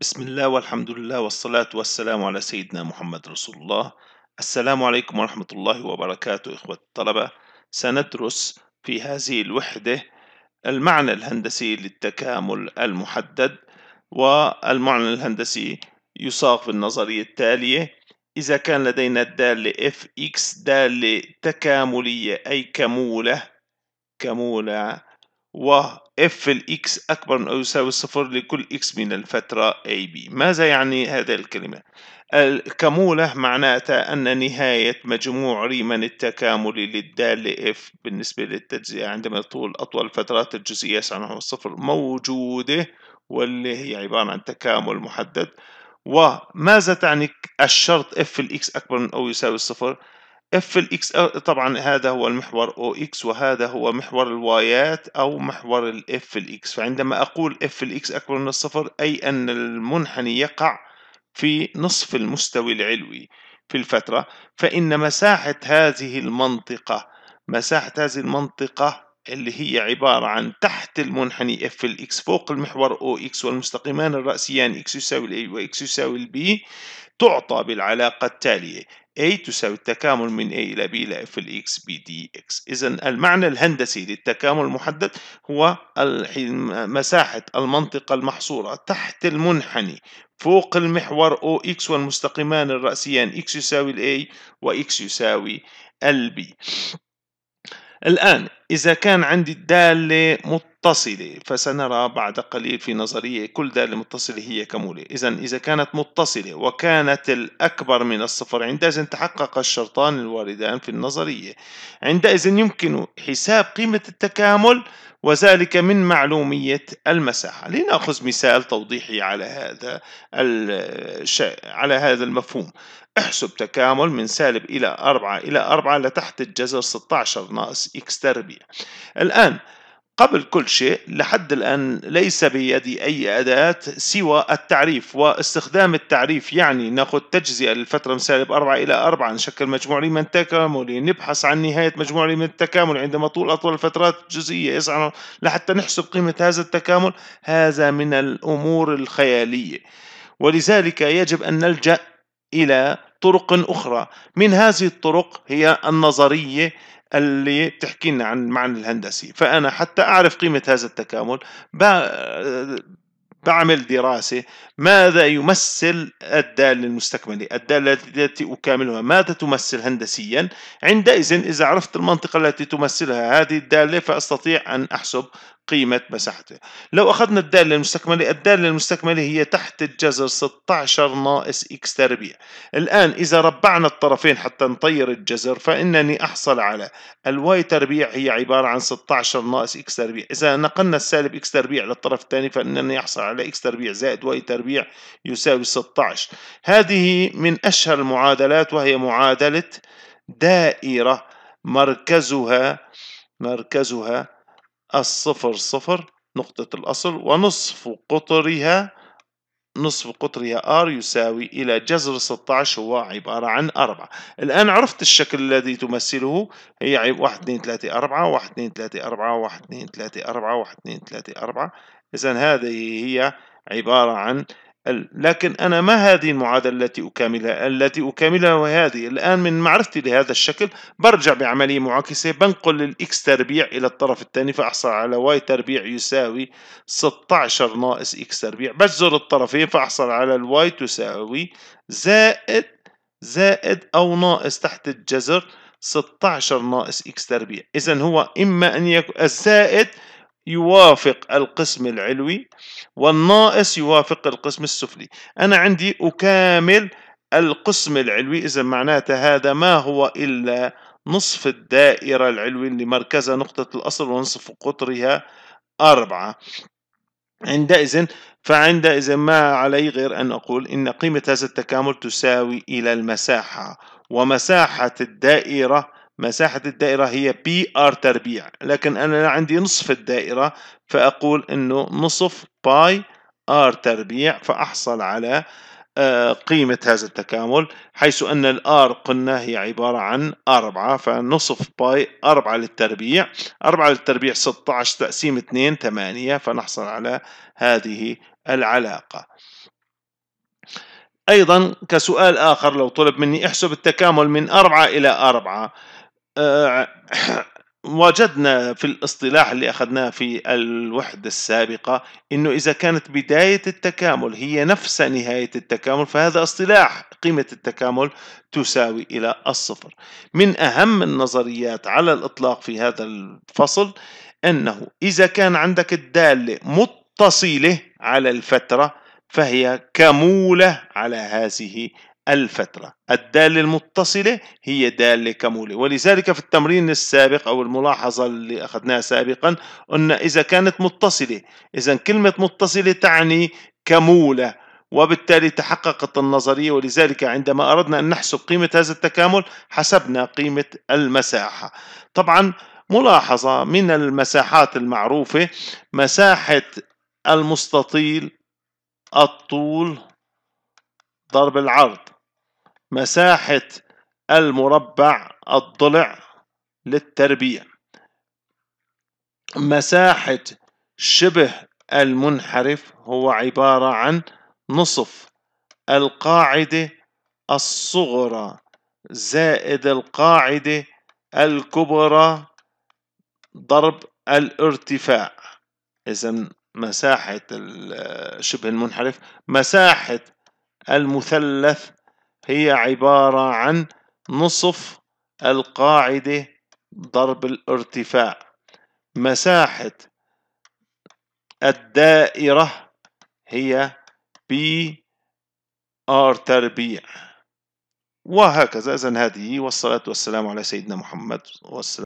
بسم الله والحمد لله والصلاة والسلام على سيدنا محمد رسول الله السلام عليكم ورحمة الله وبركاته إخوة الطلبة سندرس في هذه الوحدة المعنى الهندسي للتكامل المحدد والمعنى الهندسي يصاغ في النظرية التالية إذا كان لدينا الدالة FX دالة تكاملية أي كمولة كمولة و اف الاكس اكبر من او يساوي الصفر لكل اكس من الفترة اي بي ماذا يعني هذا الكلمة الكمولة معناتها ان نهاية مجموع ريمان التكاملي للدالة اف بالنسبة للتجزئة عندما طول اطول فترات الجزئية يسعى الصفر موجودة واللي هي عبارة عن تكامل محدد وماذا تعني الشرط اف الاكس اكبر من او يساوي الصفر اف الاكس طبعا هذا هو المحور او اكس وهذا هو محور الوايات او محور الاف الاكس فعندما اقول اف الاكس اكبر من الصفر اي ان المنحني يقع في نصف المستوي العلوي في الفترة فإن مساحة هذه المنطقة مساحة هذه المنطقة اللي هي عبارة عن تحت المنحني اف الاكس فوق المحور او اكس والمستقيمان الرأسيان اكس يساوي الاي واكس يساوي البي تعطى بالعلاقة التالية A تساوي التكامل من A إلى B إلى F الـ X B D X إذا المعنى الهندسي للتكامل المحدد هو مساحة المنطقة المحصورة تحت المنحني فوق المحور O X والمستقيمان الرأسيان X يساوي الـ A و X يساوي الـ B الآن إذا كان عندي الدالة متصلة فسنرى بعد قليل في نظرية كل دالة متصلة هي كمولة إذا إذا كانت متصلة وكانت الأكبر من الصفر عندئذ تحقق الشرطان الواردان في النظرية عندئذ يمكن حساب قيمة التكامل وذلك من معلومية المساحة لنأخذ مثال توضيحي على هذا على هذا المفهوم احسب تكامل من سالب إلى 4 إلى 4 لتحت الجذر 16 ناقص إكس تربيع الآن قبل كل شيء لحد الآن ليس بيدي أي أداة سوى التعريف واستخدام التعريف يعني نأخذ تجزئة للفترة من سالب 4 إلى 4 نشكل مجموع ريمان تكاملي نبحث عن نهاية مجموع ريمان التكامل عندما طول أطول الفترات الجزئية يسعى لحتى نحسب قيمة هذا التكامل هذا من الأمور الخيالية ولذلك يجب أن نلجأ إلى طرق أخرى من هذه الطرق هي النظرية اللي تحكي لنا عن المعنى الهندسي فأنا حتى أعرف قيمة هذا التكامل بعمل دراسة ماذا يمثل الدالة المستكملة الدالة التي أكاملها ماذا تمثل هندسيا عندئذ إذا عرفت المنطقة التي تمثلها هذه الدالة فأستطيع أن أحسب قيمة مساحته لو أخذنا الدالة المستكملة الدالة المستكملة هي تحت الجذر 16 ناقص إكس تربيع الآن إذا ربعنا الطرفين حتى نطير الجذر فإنني أحصل على الواي تربيع هي عبارة عن 16 ناقص إكس تربيع إذا نقلنا السالب إكس تربيع للطرف الثاني فإنني أحصل على إكس تربيع زائد واي تربيع يساوي 16 هذه من أشهر المعادلات وهي معادلة دائرة مركزها مركزها الصفر صفر نقطة الأصل ونصف قطرها نصف قطرها R يساوي إلى جذر 16 هو عبارة عن 4 الآن عرفت الشكل الذي تمثله هي 1 2 3 4 1 2 3 4 1 2 3 4 1 2 3 4 إذا هذه هي عبارة عن لكن أنا ما هذه المعادلة التي أكاملها التي أكاملها وهذه الآن من معرفتي لهذا الشكل برجع بعملية معاكسة بنقل الإكس تربيع إلى الطرف الثاني فأحصل على واي تربيع يساوي 16 ناقص إكس تربيع بجزر الطرفين فأحصل على الواي تساوي زائد زائد أو ناقص تحت الجذر 16 ناقص إكس تربيع إذا هو إما أن يكون الزائد يوافق القسم العلوي والناقص يوافق القسم السفلي أنا عندي أكامل القسم العلوي إذا معناته هذا ما هو إلا نصف الدائرة العلوي اللي مركزها نقطة الأصل ونصف قطرها أربعة عندئذ فعندئذ ما علي غير أن أقول إن قيمة هذا التكامل تساوي إلى المساحة ومساحة الدائرة مساحة الدائرة هي بي ار تربيع لكن أنا عندي نصف الدائرة فأقول إنه نصف باي ار تربيع فأحصل على آه، قيمة هذا التكامل حيث أن الآر قلنا هي عبارة عن أربعة فنصف باي أربعة للتربيع أربعة للتربيع 16 تقسيم 2 8 فنحصل على هذه العلاقة أيضا كسؤال آخر لو طلب مني احسب التكامل من أربعة إلى أربعة آه، وجدنا في الاصطلاح اللي أخذناه في الوحدة السابقة أنه إذا كانت بداية التكامل هي نفس نهاية التكامل فهذا اصطلاح قيمة التكامل تساوي إلى الصفر من أهم النظريات على الإطلاق في هذا الفصل أنه إذا كان عندك الدالة متصلة على الفترة فهي كمولة على هذه الفترة الدالة المتصلة هي دالة كمولة ولذلك في التمرين السابق أو الملاحظة اللي أخذناها سابقا قلنا إذا كانت متصلة إذا كلمة متصلة تعني كمولة وبالتالي تحققت النظرية ولذلك عندما أردنا أن نحسب قيمة هذا التكامل حسبنا قيمة المساحة طبعا ملاحظة من المساحات المعروفة مساحة المستطيل الطول ضرب العرض مساحة المربع الضلع للتربيع مساحة شبه المنحرف هو عبارة عن نصف القاعدة الصغرى زائد القاعدة الكبرى ضرب الارتفاع إذا مساحة شبه المنحرف مساحة المثلث هي عبارة عن نصف القاعدة ضرب الارتفاع مساحة الدائرة هي بي ار تربيع وهكذا إذا هذه والصلاة والسلام على سيدنا محمد والسلام